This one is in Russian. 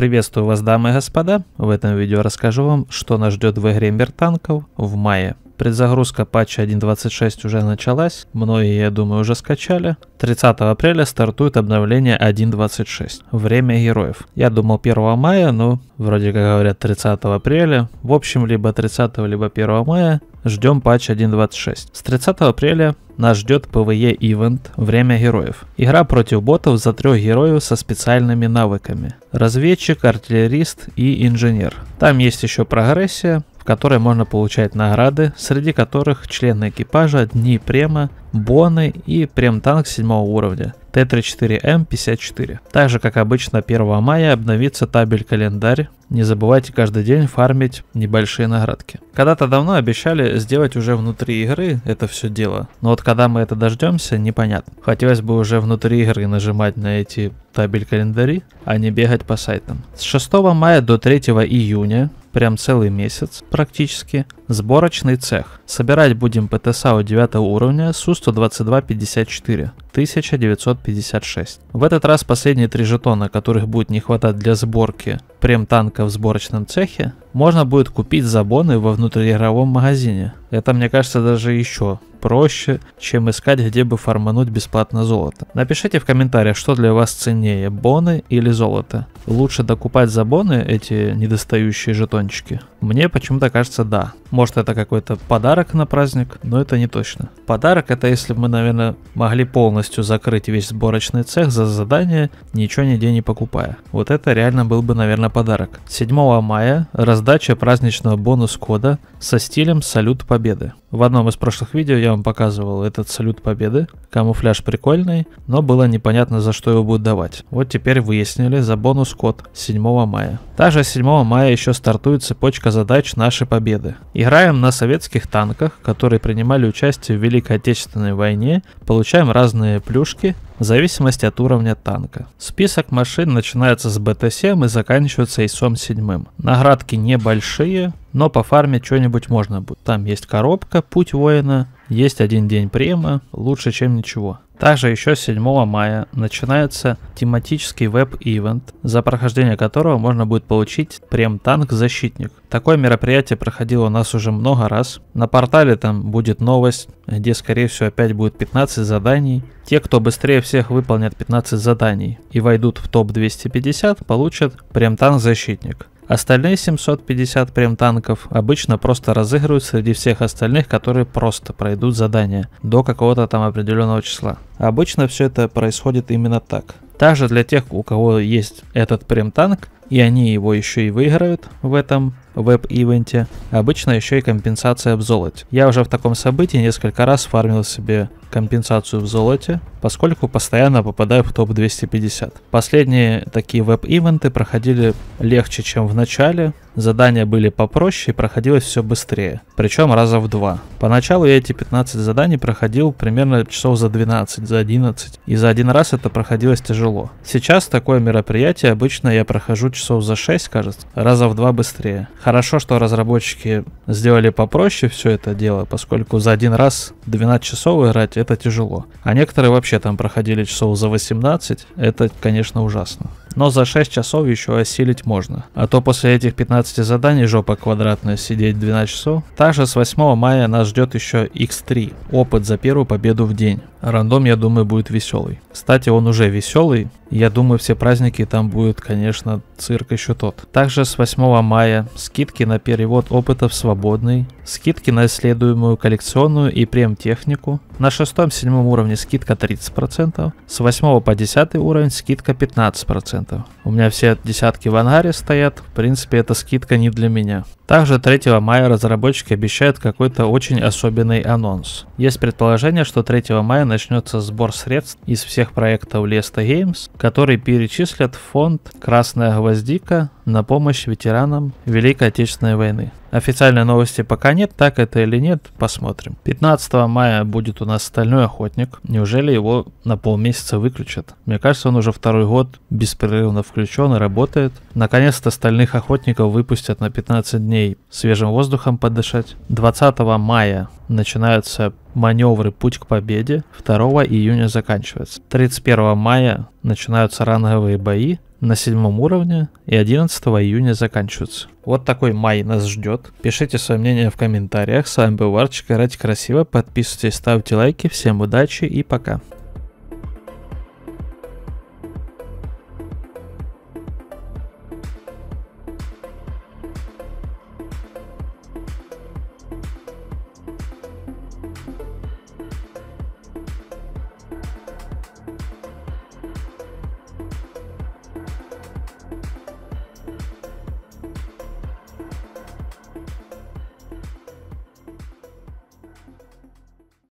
Приветствую вас, дамы и господа! В этом видео расскажу вам, что нас ждет в игре Мир танков в мае. Предзагрузка патча 1.26 уже началась, многие, я думаю, уже скачали. 30 апреля стартует обновление 1.26, время героев. Я думал 1 мая, но вроде как говорят 30 апреля. В общем, либо 30, либо 1 мая ждем патч 1.26. С 30 апреля нас ждет PvE ивент «Время героев». Игра против ботов за трех героев со специальными навыками. Разведчик, артиллерист и инженер. Там есть еще прогрессия, в которой можно получать награды, среди которых члены экипажа, дни према, боны и прем-танк 7 уровня Т-34М54. Эм Также, как обычно, 1 мая обновится табель-календарь. Не забывайте каждый день фармить небольшие наградки. Когда-то давно обещали сделать уже внутри игры это все дело, но вот когда мы это дождемся, непонятно. Хотелось бы уже внутри игры нажимать на эти табель-календари, а не бегать по сайтам. С 6 мая до 3 июня прям целый месяц практически. Сборочный цех. Собирать будем ПТСАУ 9 уровня Су-122-54 1956. В этот раз последние три жетона, которых будет не хватать для сборки прем-танка в сборочном цехе, можно будет купить за боны во внутриигровом магазине. Это, мне кажется, даже еще проще, чем искать, где бы формануть бесплатно золото. Напишите в комментариях, что для вас ценнее, боны или золото. Лучше докупать за боны эти недостающие жетончики? Мне почему-то кажется да. Может это какой-то подарок на праздник, но это не точно. Подарок это если мы, наверное, могли полностью закрыть весь сборочный цех за задание, ничего нигде не покупая. Вот это реально был бы, наверное, подарок. 7 мая раздача праздничного бонус-кода со стилем «Салют Победы». В одном из прошлых видео я вам показывал этот салют победы. Камуфляж прикольный, но было непонятно за что его будут давать. Вот теперь выяснили за бонус код 7 мая. Также 7 мая еще стартует цепочка задач нашей победы. Играем на советских танках, которые принимали участие в Великой Отечественной войне, получаем разные плюшки в зависимости от уровня танка. Список машин начинается с БТ-7 и заканчивается ИСом-7. Наградки небольшие, но по фарме что-нибудь можно будет. Там есть коробка, путь воина, есть один день према, лучше чем ничего. Также еще 7 мая начинается тематический веб-ивент, за прохождение которого можно будет получить прем-танк-защитник. Такое мероприятие проходило у нас уже много раз. На портале там будет новость, где скорее всего опять будет 15 заданий. Те, кто быстрее всех выполнят 15 заданий и войдут в топ-250, получат прем-танк-защитник. Остальные 750 прем-танков обычно просто разыгрывают среди всех остальных, которые просто пройдут задание до какого-то там определенного числа. Обычно все это происходит именно так. Также для тех, у кого есть этот прем-танк, и они его еще и выиграют в этом веб-ивенте, обычно еще и компенсация в золоте. Я уже в таком событии несколько раз фармил себе компенсацию в золоте, поскольку постоянно попадаю в топ-250. Последние такие веб-ивенты проходили легче, чем в начале, задания были попроще и проходилось все быстрее, причем раза в два. Поначалу я эти 15 заданий проходил примерно часов за 12, за 11, и за один раз это проходилось тяжело. Сейчас такое мероприятие обычно я прохожу часов за 6, кажется, раза в два быстрее. Хорошо, что разработчики сделали попроще все это дело, поскольку за один раз 12 часов играть это тяжело, а некоторые вообще вообще там проходили часов за 18, это, конечно, ужасно. Но за 6 часов еще осилить можно. А то после этих 15 заданий жопа квадратная сидеть 12 часов. Также с 8 мая нас ждет еще X3, опыт за первую победу в день. Рандом, я думаю, будет веселый. Кстати, он уже веселый. Я думаю, все праздники там будет, конечно, цирк еще тот. Также с 8 мая скидки на перевод опытов свободный, скидки на исследуемую коллекционную и прем-технику. На 6-7 уровне скидка 30%, с 8 по 10 уровень скидка 15%. У меня все десятки в ангаре стоят, в принципе, эта скидка не для меня. Также 3 мая разработчики обещают какой-то очень особенный анонс. Есть предположение, что 3 мая начнется сбор средств из всех проектов Леста Games, который перечислят фонд «Красная гвоздика», на помощь ветеранам Великой Отечественной войны. Официальной новости пока нет, так это или нет, посмотрим. 15 мая будет у нас стальной охотник. Неужели его на полмесяца выключат? Мне кажется, он уже второй год беспрерывно включен и работает. Наконец-то стальных охотников выпустят на 15 дней свежим воздухом подышать. 20 мая начинаются Маневры, путь к победе 2 июня заканчивается. 31 мая начинаются ранговые бои на седьмом уровне и 11 июня заканчиваются. Вот такой май нас ждет. Пишите свое мнение в комментариях. С вами был Варчик. Играйте красиво, подписывайтесь, ставьте лайки. Всем удачи и пока.